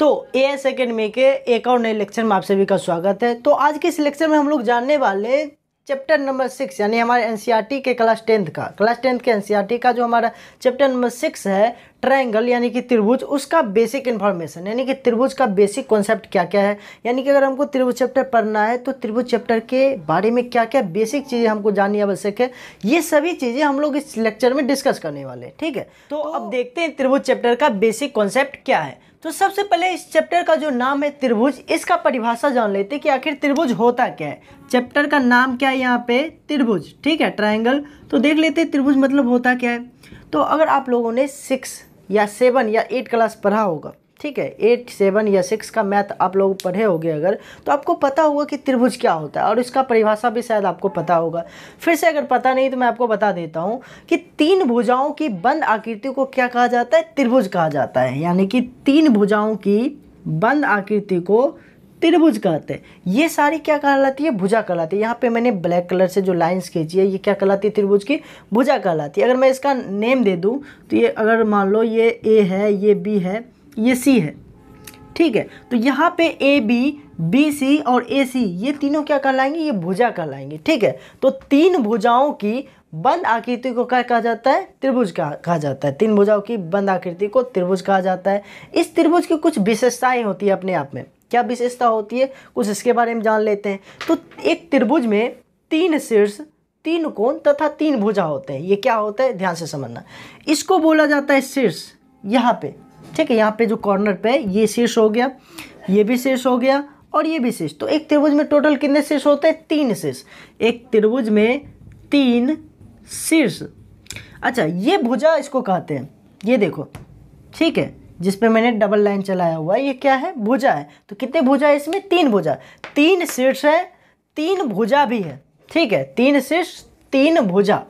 तो A S academy के एक और नए लेक्चर में आप सभी का स्वागत है तो आज के इस लेक्चर में हम लोग जानने वाले चैप्टर नंबर सिक्स यानी हमारे एन e के क्लास टेंथ का क्लास टेंथ के एन e का जो हमारा चैप्टर नंबर सिक्स है ट्रायंगल यानी कि त्रिभुज उसका बेसिक इन्फॉर्मेशन यानी कि त्रिभुज का बेसिक कॉन्सेप्ट क्या क्या है यानी कि अगर हमको त्रिभुज चैप्टर पढ़ना है तो त्रिभुज चैप्टर के बारे में क्या क्या बेसिक चीज़ें हमको जाननी आवश्यक है ये सभी चीज़ें हम लोग इस लेक्चर में डिस्कस करने वाले हैं ठीक है तो, तो अब देखते हैं त्रिभुज चैप्टर का बेसिक कॉन्सेप्ट क्या है तो सबसे पहले इस चैप्टर का जो नाम है त्रिभुज इसका परिभाषा जान लेते हैं कि आखिर त्रिभुज होता क्या है चैप्टर का नाम क्या है यहाँ पे त्रिभुज ठीक है ट्राइंगल तो देख लेते हैं त्रिभुज मतलब होता क्या है तो अगर आप लोगों ने सिक्स या सेवन या एट क्लास पढ़ा होगा ठीक है एट सेवन या सिक्स का मैथ आप लोग पढ़े होंगे अगर तो आपको पता होगा कि त्रिभुज क्या होता है और इसका परिभाषा भी शायद आपको पता होगा फिर से अगर पता नहीं तो मैं आपको बता देता हूँ कि तीन भुजाओं की बंद आकृति को क्या कहा जाता है त्रिभुज कहा जाता है यानी कि तीन भुजाओं की बंद आकृति को त्रिभुज कहते हैं ये सारी क्या कहलाती है भुजा कहलाती है यहाँ पे मैंने ब्लैक कलर से जो लाइंस खींची है ये क्या कहलाती है त्रिभुज की भुजा कहलाती है अगर मैं इसका नेम दे दूँ तो ये अगर मान लो ये ए है ये बी है ये सी है ठीक है तो यहाँ पे ए बी बी सी और ए सी ये तीनों क्या कहलाएंगे ये भुजा कहलाएंगे ठीक है तो तीन भुजाओं की बंद आकृति को क्या कहा जाता है त्रिभुज कहा जाता है तीन भुजाओं की बंद आकृति को त्रिभुज कहा जाता है इस त्रिभुज की कुछ विशेषताएं होती है अपने आप में क्या विशेषता होती है कुछ इसके बारे में जान लेते हैं तो एक त्रिभुज में तीन शीर्ष तीन कोण तथा तीन भुजा होते हैं ये क्या होता है ध्यान से समझना इसको बोला जाता है शीर्ष यहाँ पे ठीक है यहाँ पे जो कॉर्नर पे ये शीर्ष हो गया ये भी शीर्ष हो गया और ये भी शीर्ष तो एक त्रिभुज में टोटल कितने शीर्ष होते हैं तीन शीर्ष एक त्रिभुज में तीन शीर्ष अच्छा ये भुजा इसको कहते हैं ये देखो ठीक है जिसपे मैंने डबल लाइन चलाया हुआ है ये क्या है भुजा है तो कितने भुजा है इसमें तीन भुजा तीन शीर्ष है तीन भुजा भी है ठीक है तीन शीर्ष तीन भुजा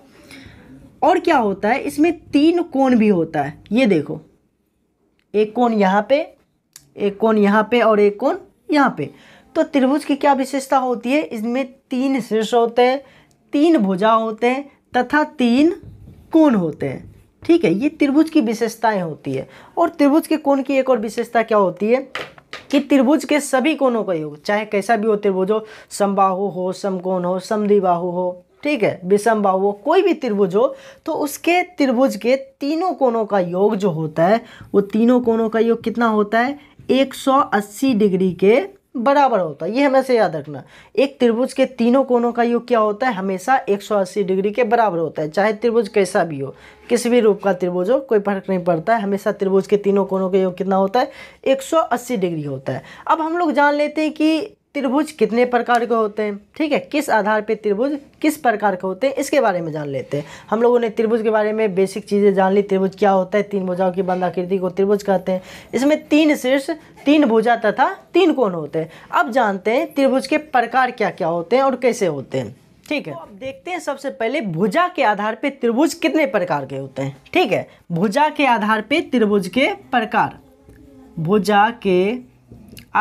और क्या होता है इसमें तीन कोण भी होता है ये देखो एक कोण यहाँ पे एक कोण यहाँ पे और एक कोण यहाँ पे तो त्रिभुज की क्या विशेषता होती है इसमें तीन शीर्ष होते हैं तीन भुजा होते हैं तथा तीन कोण होते हैं ठीक है ये त्रिभुज की विशेषताएं होती है और त्रिभुज के कोण की एक और विशेषता क्या होती है कि त्रिभुज के सभी कोणों का योग चाहे कैसा भी हो त्रिभुज हो समबाहु हो समकोण हो समद्विबाहु हो ठीक है विषम भाव हो कोई भी त्रिभुज हो तो उसके त्रिभुज के तीनों कोणों का योग जो होता है वो तीनों कोणों का योग कितना होता है 180 डिग्री के बराबर होता है ये हमें से याद रखना एक त्रिभुज के तीनों कोणों का योग क्या होता है हमेशा 180 डिग्री के बराबर होता है चाहे त्रिभुज कैसा भी हो किसी भी रूप का त्रिभुज हो कोई फर्क नहीं पड़ता है हमेशा त्रिभुज के तीनों कोणों का योग कितना होता है 180 डिग्री होता है अब हम लोग जान लेते हैं कि त्रिभुज कितने प्रकार के होते हैं ठीक है किस आधार पे त्रिभुज किस प्रकार के होते हैं इसके बारे में जान लेते हैं हम लोगों ने त्रिभुज के बारे में बेसिक चीज़ें जान ली त्रिभुज क्या होता है तीन भुजाओं की बंदाकृति को त्रिभुज कहते हैं इसमें तीन शीर्ष तीन भुजा तथा तीन कोण होते हैं अब जानते हैं त्रिभुज के प्रकार क्या क्या होते हैं और कैसे होते हैं ठीक है तो अब देखते हैं सबसे पहले भुजा के आधार पर त्रिभुज कितने प्रकार के होते हैं ठीक है भुजा के आधार पर त्रिभुज के प्रकार भुजा के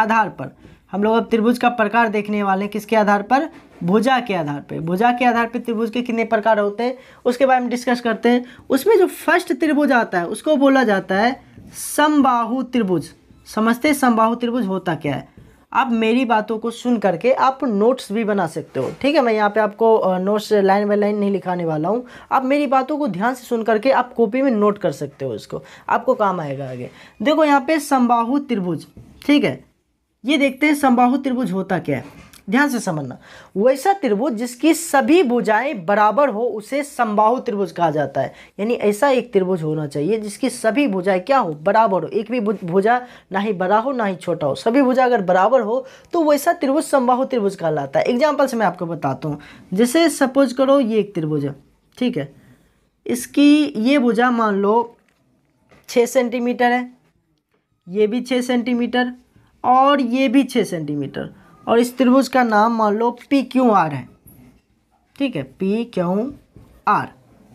आधार पर हम लोग अब त्रिभुज का प्रकार देखने वाले हैं किसके आधार पर भुजा के आधार पर भुजा के आधार पर त्रिभुज के कितने प्रकार होते हैं उसके बारे में डिस्कस करते हैं उसमें जो फर्स्ट त्रिभुज आता है उसको बोला जाता है समबाहु त्रिभुज समझते समबाहु त्रिभुज होता क्या है आप मेरी बातों को सुन करके आप नोट्स भी बना सकते हो ठीक है मैं यहाँ पे आपको नोट्स लाइन बाय लाइन नहीं लिखाने वाला हूँ आप मेरी बातों को ध्यान से सुन करके आप कॉपी में नोट कर सकते हो इसको आपको काम आएगा आगे देखो यहाँ पे समबाहु त्रिभुज ठीक है ये देखते हैं समबाहु त्रिभुज होता क्या है ध्यान से समझना वैसा त्रिभुज जिसकी सभी भुजाएं बराबर हो उसे समबाहु त्रिभुज कहा जाता है यानी ऐसा एक त्रिभुज होना चाहिए जिसकी सभी भुजाएं क्या हो बराबर हो एक भी भुजा ना ही बड़ा हो ना ही छोटा हो सभी भुजा अगर बराबर हो तो वैसा त्रिभुज समबाहु त्रिभुज कहलाता है एग्जाम्पल से मैं आपको बताता हूँ जैसे सपोज करो ये एक त्रिभुज है ठीक है इसकी ये भुजा मान लो छः सेंटीमीटर है ये भी छः सेंटीमीटर और ये भी छः सेंटीमीटर और इस त्रिभुज का नाम मान लो पी क्यू आर है ठीक है पी क्यू आर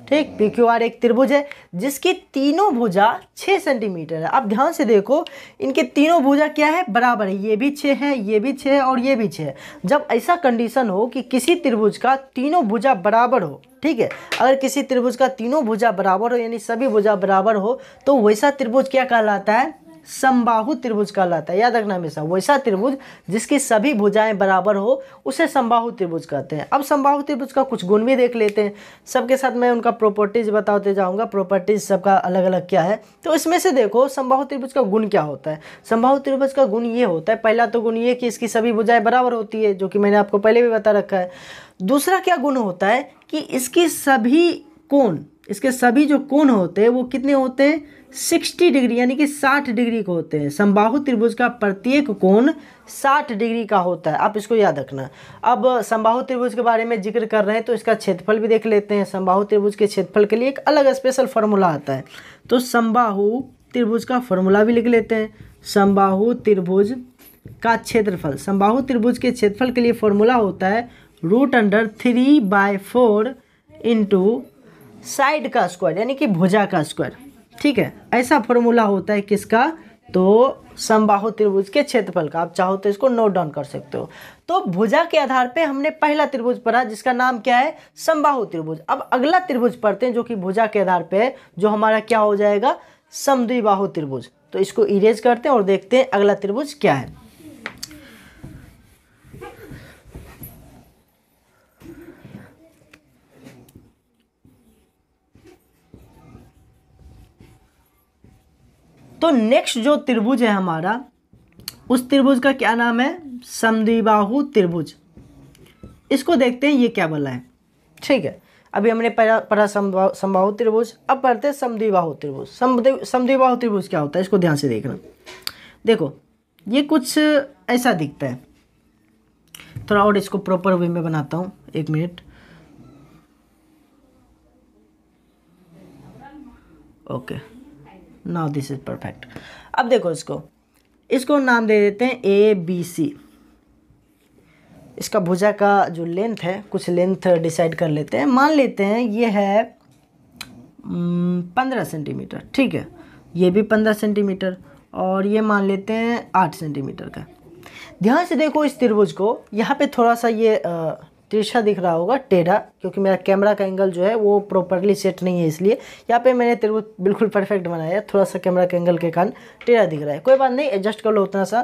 ठीक पी क्यू आर एक त्रिभुज है जिसकी तीनों भुजा छः सेंटीमीटर है आप ध्यान से देखो इनके तीनों भुजा क्या है बराबर है ये भी छः है ये भी छः है और ये भी छः है जब ऐसा कंडीशन हो कि किसी त्रिभुज का तीनों भुजा बराबर हो ठीक है अगर किसी त्रिभुज का तीनों भुजा बराबर हो यानी सभी भुजा बराबर हो तो वैसा त्रिभुज क्या कहलाता है समबाहु त्रिभुज कहलाता है याद रखना हमेशा वैसा त्रिभुज जिसकी सभी भुजाएं बराबर हो उसे समबाहु त्रिभुज कहते हैं अब समबाहु त्रिभुज का कुछ गुण भी देख लेते हैं सबके साथ मैं उनका प्रॉपर्टीज बताते जाऊंगा प्रॉपर्टीज सबका अलग अलग क्या है तो इसमें से देखो समबाहु त्रिभुज का गुण क्या होता है समबाहु त्रिभुज का गुण ये होता है पहला तो गुण ये कि इसकी सभी भुजाएँ बराबर होती है जो कि मैंने आपको पहले भी बता रखा है दूसरा क्या गुण होता है कि इसकी सभी कोण इसके सभी जो कोण होते हैं वो कितने होते हैं सिक्सटी डिग्री यानी कि साठ डिग्री के होते हैं समबाहु त्रिभुज का प्रत्येक कोण साठ डिग्री का होता है आप इसको याद रखना अब समबाहु त्रिभुज के बारे में जिक्र कर रहे हैं तो इसका क्षेत्रफल भी देख लेते हैं समबाहु त्रिभुज के क्षेत्रफल के लिए एक अलग स्पेशल फार्मूला आता है तो समबाहु त्रिभुज का फॉर्मूला भी लिख लेते हैं समबाहु त्रिभुज का क्षेत्रफल समबाहु त्रिभुज के क्षेत्रफल के लिए फॉर्मूला होता है root under three by four into side का स्क्वायर यानी कि भुजा का स्क्वायर ठीक है ऐसा फॉर्मूला होता है किसका तो समबाहु त्रिभुज के क्षेत्रफल का आप चाहो तो इसको नोट डाउन कर सकते हो तो भुजा के आधार पे हमने पहला त्रिभुज पढ़ा जिसका नाम क्या है समबाहु त्रिभुज अब अगला त्रिभुज पढ़ते हैं जो कि भुजा के आधार पे है जो हमारा क्या हो जाएगा समद्विबाहु त्रिभुज तो इसको इरेज करते हैं और देखते हैं अगला त्रिभुज क्या है तो नेक्स्ट जो त्रिभुज है हमारा उस त्रिभुज का क्या नाम है समद्विबाहु त्रिभुज इसको देखते हैं ये क्या बोला है ठीक है अभी हमने पढ़ा पढ़ा समबाहु त्रिभुज अब पढ़ते हैं समद्विबाहु त्रिभुज समद्विबाहु त्रिभुज क्या होता है इसको ध्यान से देखना देखो ये कुछ ऐसा दिखता है थोड़ा और इसको प्रॉपर वे में बनाता हूँ एक minute okay okay. Now this is perfect अब देखो इसको इसको नाम दे देते हैं ए बी सी इसका भुजा का जो लेंथ है कुछ लेंथ डिसाइड कर लेते हैं मान लेते हैं ये है हम्म, पंद्रह सेंटीमीटर ठीक है ये भी पंद्रह सेंटीमीटर और ये मान लेते हैं आठ सेंटीमीटर का ध्यान से देखो इस त्रिभुज को यहाँ पे थोड़ा सा ये आ, तिरछा दिख रहा होगा टेढ़ा क्योंकि मेरा कैमरा का एंगल जो है वो प्रॉपरली सेट नहीं है इसलिए यहाँ पे मैंने त्रिभुज बिल्कुल परफेक्ट बनाया है थोड़ा सा कैमरा के एंगल के कारण टेढ़ा दिख रहा है कोई बात नहीं एडजस्ट कर लो उतना सा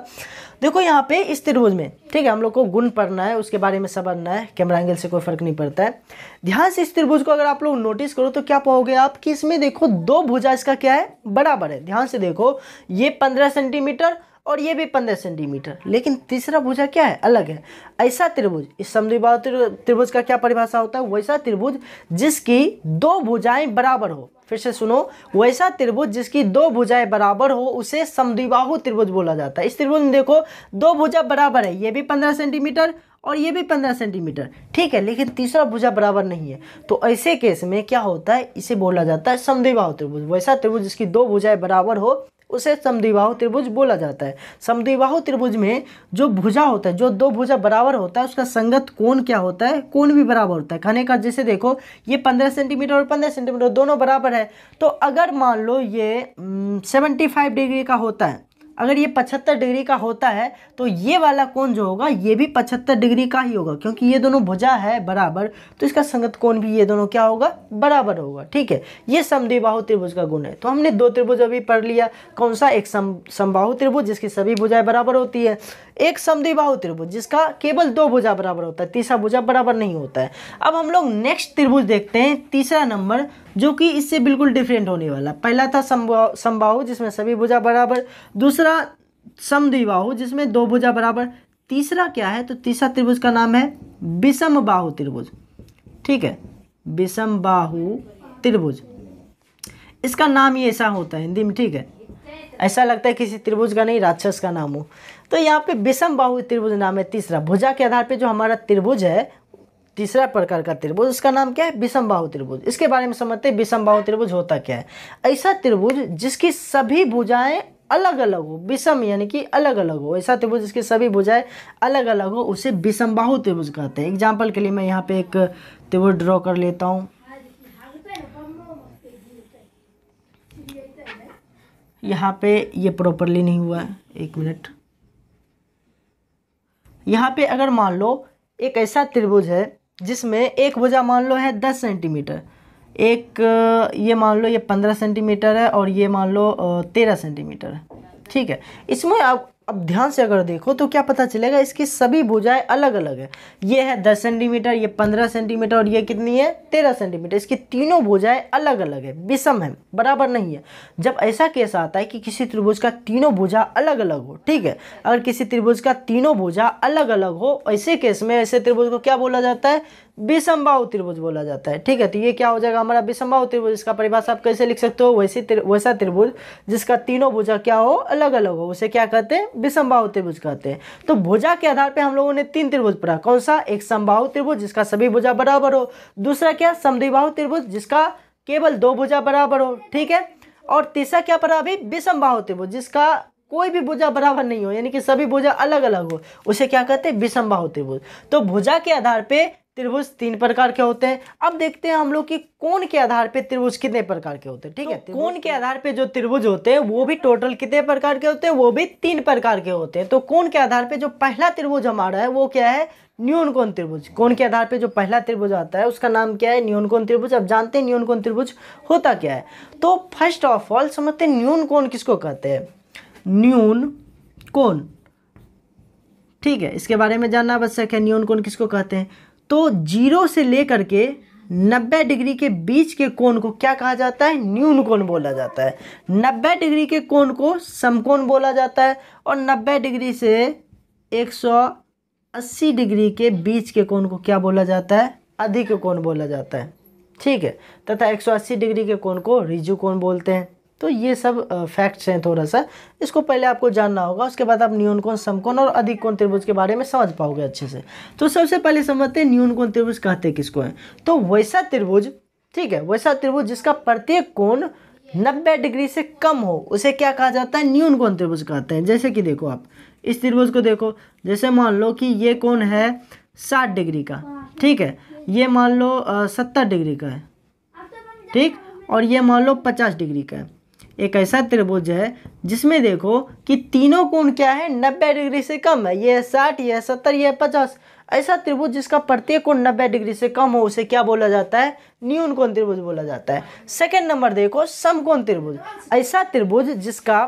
देखो यहाँ पे इस त्रिभुज में ठीक है हम लोग को गुण पढ़ना है उसके बारे में समझना है कैमरा एंगल से कोई फर्क नहीं पड़ता है ध्यान से इस त्रिभुज को अगर आप लोग नोटिस करो तो क्या पाओगे आप कि इसमें देखो दो भुजा इसका क्या है बराबर है ध्यान से देखो ये पंद्रह सेंटीमीटर और ये भी पंद्रह सेंटीमीटर लेकिन तीसरा भुजा क्या है अलग है ऐसा त्रिभुज इस समद्विबाहु त्रिभुज का क्या परिभाषा होता है वैसा त्रिभुज जिसकी दो भुजाएं बराबर हो फिर से सुनो वैसा त्रिभुज जिसकी दो भुजाएं बराबर हो उसे समद्विबाहु त्रिभुज बोला जाता है इस त्रिभुज में देखो दो भुजा बराबर है ये भी पंद्रह सेंटीमीटर और ये भी पंद्रह सेंटीमीटर ठीक है लेकिन तीसरा भुजा बराबर नहीं है तो ऐसे केस में क्या होता है इसे बोला जाता है समद्विबाहु त्रिभुज वैसा त्रिभुज जिसकी दो भुजाएं बराबर हो उसे समद्विबाहु त्रिभुज बोला जाता है समद्विबाहु त्रिभुज में जो भुजा होता है जो दो भुजा बराबर होता है उसका संगत कोण क्या होता है कोण भी बराबर होता है खाने का जैसे देखो ये पंद्रह सेंटीमीटर और पंद्रह सेंटीमीटर दोनों बराबर है तो अगर मान लो ये हम्म, सेवेंटी फाइव डिग्री का होता है अगर ये पचहत्तर डिग्री का होता है तो ये वाला कोण जो होगा ये भी पचहत्तर डिग्री का ही होगा क्योंकि ये दोनों भुजा है बराबर तो इसका संगत कोण भी ये दोनों क्या होगा बराबर होगा ठीक है ये समद्विबाहु त्रिभुज का गुण है तो हमने दो त्रिभुज अभी पढ़ लिया कौन सा एक सम समबाहु त्रिभुज जिसकी सभी भुजाएं बराबर होती है एक समद्विबाहु त्रिभुज जिसका केवल दो भुजा बराबर होता है तीसरा भुजा बराबर नहीं होता है अब हम लोग नेक्स्ट त्रिभुज देखते हैं तीसरा नंबर जो कि इससे बिल्कुल डिफरेंट होने वाला पहला था समबाहु समबाहु जिसमें सभी भुजा बराबर दूसरा समद्विबाहु जिसमें दो भुजा बराबर तीसरा क्या है तो तीसरा त्रिभुज का नाम है विषम बाहु त्रिभुज ठीक है विषम बाहु त्रिभुज इसका नाम ही ऐसा होता है हिंदी में ठीक है ऐसा लगता है किसी त्रिभुज का नहीं राक्षस का नाम हो तो यहाँ पे विषम बाहु त्रिभुज नाम है तीसरा भुजा के आधार पे जो हमारा त्रिभुज है तीसरा प्रकार का त्रिभुज उसका नाम क्या है विषम बाहु त्रिभुज इसके बारे में समझते हैं बाहु त्रिभुज होता क्या है ऐसा त्रिभुज जिसकी सभी भुजाएं अलग अलग हो विषम यानी कि अलग अलग हो ऐसा त्रिभुज जिसकी सभी भुजाएं अलग अलग हो उसे विषम बाहु त्रिभुज कहते हैं एग्जाम्पल के लिए मैं यहाँ पे एक त्रिभुज ड्रॉ कर लेता हूँ यहाँ पे ये प्रॉपरली नहीं हुआ है एक मिनट यहाँ पे अगर मान लो एक ऐसा त्रिभुज है जिसमें एक भुजा मान लो है दस सेंटीमीटर एक ये मान लो ये पंद्रह सेंटीमीटर है और ये मान लो तेरह सेंटीमीटर है ठीक है इसमें आप अब ध्यान से अगर देखो तो क्या पता चलेगा इसकी सभी भुजाएं अलग अलग है ये है दस सेंटीमीटर ये पंद्रह सेंटीमीटर और ये कितनी है तेरह सेंटीमीटर इसकी तीनों भुजाएं अलग अलग है विषम है बराबर नहीं है जब ऐसा केस आता है कि किसी त्रिभुज का तीनों भुजा अलग अलग हो ठीक है अगर किसी त्रिभुज का तीनों भुजा अलग अलग हो ऐसे केस में ऐसे त्रिभुज को क्या बोला जाता है विसंभाव त्रिभुज बोला जाता है ठीक है तो ये क्या हो जाएगा हमारा विसंभाव त्रिभुज इसका परिभाषा आप कैसे लिख सकते हो वैसे तिर, वैसा त्रिभुज जिसका तीनों भुजा क्या हो अलग अलग हो उसे क्या कहते हैं विसंभाव त्रिभुज कहते हैं तो भुजा के आधार पर हम लोगों ने तीन त्रिभुज पढ़ा कौन सा एक संभाव त्रिभुज जिसका सभी भुजा बराबर हो दूसरा क्या समद्विभाव त्रिभुज जिसका केवल दो भुजा बराबर हो ठीक है और तीसरा क्या पढ़ा अभी विषमभाव त्रिभुज जिसका कोई भी भुजा बराबर नहीं हो यानी कि सभी भुजा अलग अलग हो उसे क्या कहते हैं विषमभाव त्रिभुज तो भुजा के आधार पे त्रिभुज तीन प्रकार के होते हैं अब देखते हैं हम लोग कि कोण के आधार पे त्रिभुज कितने प्रकार के होते हैं ठीक तो है तो कौन के आधार पे जो त्रिभुज होते हैं वो भी टोटल कितने प्रकार के होते हैं वो भी तीन प्रकार के होते हैं तो कौन के आधार पे जो पहला त्रिभुज हमारा है वो क्या है न्यून कौन त्रिभुज कौन के आधार पे जो पहला त्रिभुज आता है उसका नाम क्या है न्यून कौन त्रिभुज अब जानते हैं न्यून कौन त्रिभुज होता क्या है तो फर्स्ट ऑफ ऑल समझते हैं न्यून कौन किसको कहते हैं न्यून कौन ठीक है इसके बारे में जानना आवश्यक है न्यून कौन किसको कहते हैं तो जीरो से लेकर के नब्बे डिग्री के बीच के कोण को क्या कहा जाता है न्यून कोण बोला जाता है नब्बे डिग्री के कोण को समकोण बोला जाता है और नब्बे डिग्री से एक सौ अस्सी डिग्री के बीच के कोण को क्या बोला जाता है अधिक कोण बोला जाता है ठीक है तथा 180 डिग्री के कोण को रिजु कोण बोलते हैं तो ये सब फैक्ट्स हैं थोड़ा सा इसको पहले आपको जानना होगा उसके बाद आप न्यूनकोण समकोण और अधिक कोण त्रिभुज के बारे में समझ पाओगे अच्छे से तो सबसे पहले समझते हैं न्यून त्रिभुज कहते किसको है तो वैसा त्रिभुज ठीक है वैसा त्रिभुज जिसका प्रत्येक कोण नब्बे डिग्री से कम हो उसे क्या कहा जाता है न्यून कोण त्रिभुज कहते हैं जैसे कि देखो आप इस त्रिभुज को देखो जैसे मान लो कि ये कोण है साठ डिग्री का ठीक है ये मान लो सत्तर डिग्री का है ठीक और ये मान लो पचास डिग्री का है एक ऐसा त्रिभुज है जिसमें देखो कि तीनों कोण क्या है नब्बे डिग्री से कम है यह साठ यह सत्तर यह पचास ऐसा त्रिभुज जिसका प्रत्येक कोण नब्बे डिग्री से कम हो उसे क्या बोला जाता है न्यून कोण त्रिभुज बोला जाता है सेकंड नंबर देखो समकोण त्रिभुज ऐसा त्रिभुज जिसका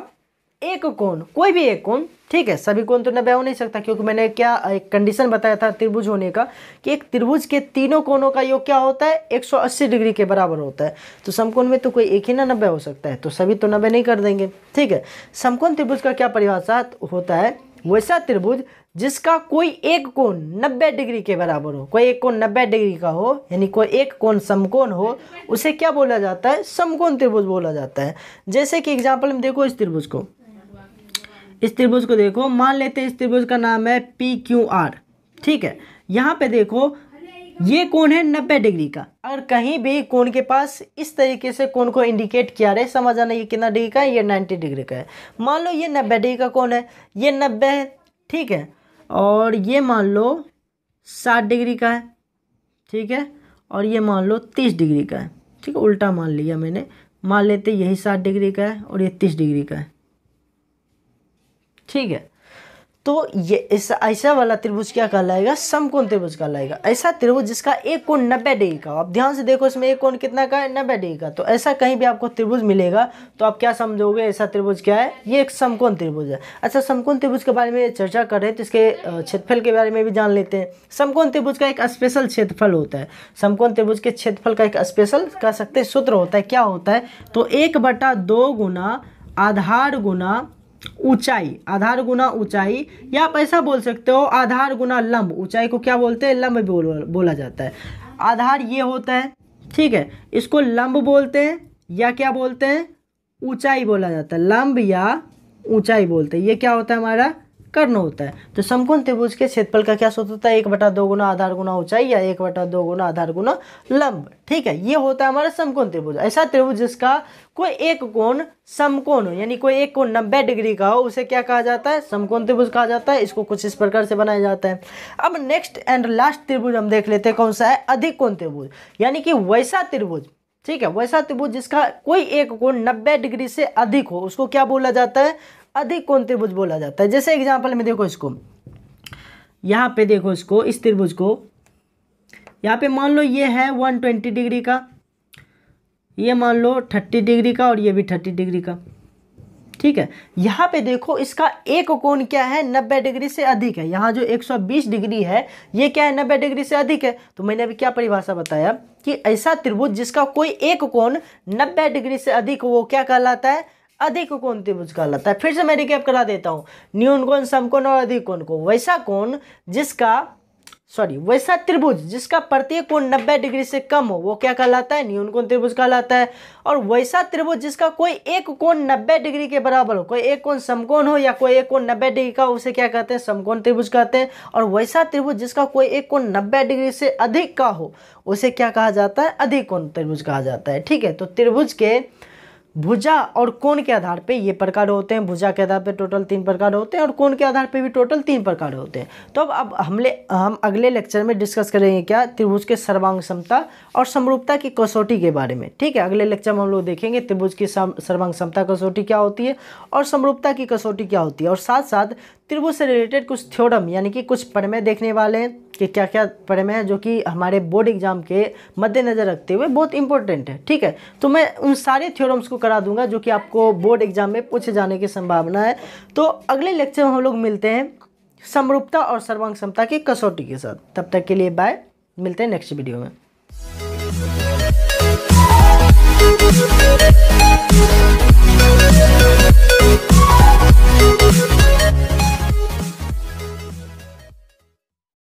एक कोण कोई भी एक कोण ठीक है सभी कोण तो नब्बे हो नहीं सकता क्योंकि मैंने क्या एक कंडीशन बताया था त्रिभुज होने का कि एक त्रिभुज के तीनों कोणों का योग क्या होता है 180 डिग्री के बराबर होता है तो समकोण में तो कोई एक ही ना नब्बे हो सकता है तो सभी तो नब्बे नहीं कर देंगे ठीक है समकोण त्रिभुज का क्या परिभाषा होता है वैसा त्रिभुज जिसका कोई एक कोण नब्बे डिग्री के बराबर हो कोई एक कोण नब्बे डिग्री का हो यानी कोई एक कोण समकोण हो उसे क्या बोला जाता है समकोण त्रिभुज बोला जाता है जैसे कि एग्जाम्पल में देखो इस त्रिभुज को इस त्रिभुज को देखो मान लेते हैं इस त्रिभुज का नाम है पी क्यू आर ठीक है यहाँ पे देखो ये कोण है नब्बे डिग्री का अगर कहीं भी कोण के पास इस तरीके से कोण को इंडिकेट किया रहे समझ आना ये कितना डिग्री का है ये नाइन्टी डिग्री का है मान लो ये नब्बे डिग्री का कोण है ये नब्बे है ठीक है और ये मान लो साठ डिग्री का है ठीक है और ये मान लो तीस डिग्री का है ठीक है उल्टा मान लिया मैंने मान लेते यही साठ डिग्री का है और ये तीस डिग्री का है ठीक है तो ये ऐसा ऐसा वाला त्रिभुज क्या कहलाएगा समकोण त्रिभुज कहलाएगा ऐसा त्रिभुज जिसका एक कोण नब्बे डिग्री का आप ध्यान से देखो इसमें एक कोण कितना का है नब्बे डिग्री का तो ऐसा कहीं भी आपको त्रिभुज मिलेगा तो आप क्या समझोगे ऐसा त्रिभुज क्या है ये एक समकोण त्रिभुज है अच्छा समकोण त्रिभुज के बारे में चर्चा कर रहे हैं तो इसके क्षेत्रफल के बारे में भी जान लेते हैं समकोण त्रिभुज का एक स्पेशल क्षेत्रफल होता है समकोण त्रिभुज के क्षेत्रफल का एक स्पेशल कह सकते हैं सूत्र होता है क्या होता है तो एक बटा दो गुना आधार गुना ऊंचाई आधार गुना ऊंचाई या आप ऐसा बोल सकते हो आधार गुना लंब ऊंचाई को क्या बोलते हैं लंब बोल, बोला जाता है आधार ये होता है ठीक है इसको लंब बोलते हैं या क्या बोलते हैं ऊंचाई बोला जाता है लंब या ऊंचाई बोलते हैं ये क्या होता है हमारा कर्ण होता है तो समकोण त्रिभुज के क्षेत्रफल का क्या सूत्र होता है एक बटा दो गुना आधार गुना ऊंचाई या एक बटा दो गुना आधार गुना लंब ठीक है ये होता है हमारा समकोण त्रिभुज ऐसा त्रिभुज जिसका कोई एक कोण समकोण हो यानी कोई एक कोण नब्बे डिग्री का हो उसे क्या कहा जाता है समकोण त्रिभुज कहा जाता है इसको कुछ इस प्रकार से बनाया जाता है अब नेक्स्ट एंड लास्ट त्रिभुज हम देख लेते हैं कौन सा है अधिक कोण त्रिभुज यानी कि वैसा त्रिभुज ठीक है वैसा त्रिभुज जिसका कोई एक कोण नब्बे डिग्री से अधिक हो उसको क्या बोला जाता है अधिक कोण त्रिभुज बोला जाता है जैसे एग्जाम्पल में देखो इसको यहाँ पे देखो इसको इस त्रिभुज को यहाँ पे मान लो ये है वन ट्वेंटी डिग्री का ये मान लो थर्टी डिग्री का और ये भी थर्टी डिग्री का ठीक है यहाँ पे देखो इसका एक कोण क्या है नब्बे डिग्री से अधिक है यहाँ जो एक सौ बीस डिग्री है ये क्या है नब्बे डिग्री से अधिक है तो मैंने अभी क्या परिभाषा बताया कि ऐसा त्रिभुज जिसका कोई एक कोण नब्बे डिग्री से अधिक वो क्या कहलाता है अधिक कोण त्रिभुज कहलाता है फिर से मैं रिकेप करा देता हूँ न्यून कोण समकोण और अधिक कोण को वैसा कोण जिसका सॉरी वैसा त्रिभुज जिसका प्रत्येक कोण 90 डिग्री से कम हो वो क्या कहलाता है न्यून कोण त्रिभुज कहलाता है और वैसा त्रिभुज जिसका कोई एक कोण 90 डिग्री के बराबर हो कोई एक कोण समकोण हो या कोई एक कोण 90 डिग्री का उसे क्या कहते हैं समकोण त्रिभुज कहते हैं और वैसा त्रिभुज जिसका कोई एक कोण नब्बे डिग्री से अधिक का हो उसे क्या कहा जाता है अधिक कोण त्रिभुज कहा जाता है ठीक है तो त्रिभुज के भुजा और कोण के आधार पे ये प्रकार होते हैं भुजा के आधार पे टोटल तीन प्रकार होते हैं और कोण के आधार पे भी टोटल तीन प्रकार होते हैं तो अब अब हमले हम अगले लेक्चर में डिस्कस करेंगे क्या त्रिभुज के सर्वांग समता और समरूपता की कसौटी के बारे में ठीक है अगले लेक्चर में हम लोग देखेंगे त्रिभुज की सर्वांग समता कसौटी क्या होती है और समरूपता की कसौटी क्या होती है और साथ साथ त्रिभुज से रिलेटेड कुछ थ्योरम यानी कि कुछ प्रमेय देखने वाले हैं कि क्या क्या प्रमेय हैं जो कि हमारे बोर्ड एग्जाम के मद्देनज़र रखते हुए बहुत इंपॉर्टेंट है ठीक है तो मैं उन सारे थ्योरम्स को करा दूंगा जो कि आपको बोर्ड एग्जाम में पूछे जाने की संभावना है तो अगले लेक्चर में हम लोग मिलते हैं समरूपता और सर्वांग क्षमता की कसौटी के साथ तब तक के लिए बाय मिलते हैं नेक्स्ट वीडियो में